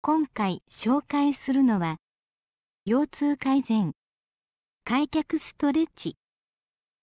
今回紹介するのは腰痛改善開脚ストレッチ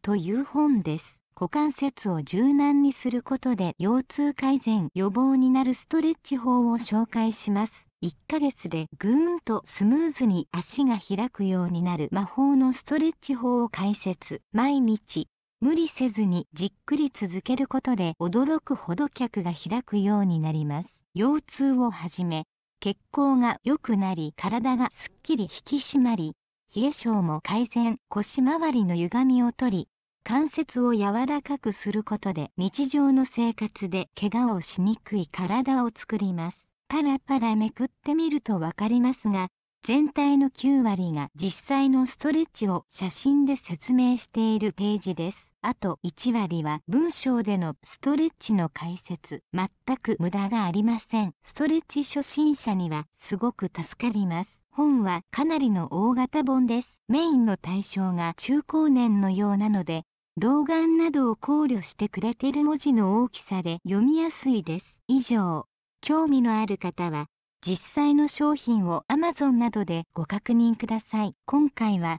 という本です股関節を柔軟にすることで腰痛改善予防になるストレッチ法を紹介します1ヶ月でぐーんとスムーズに足が開くようになる魔法のストレッチ法を解説毎日無理せずにじっくり続けることで驚くほど脚が開くようになります腰痛をはじめ血行が良くなり体がすっきり引き締まり冷え性も改善腰回りの歪みを取り関節を柔らかくすることで日常の生活で怪我をしにくい体を作りますパラパラめくってみると分かりますが全体の9割が実際のストレッチを写真で説明しているページですあと1割は文章でのストレッチの解説全く無駄がありませんストレッチ初心者にはすごく助かります本はかなりの大型本ですメインの対象が中高年のようなので老眼などを考慮してくれてる文字の大きさで読みやすいです以上興味のある方は実際の商品を Amazon などでご確認ください今回は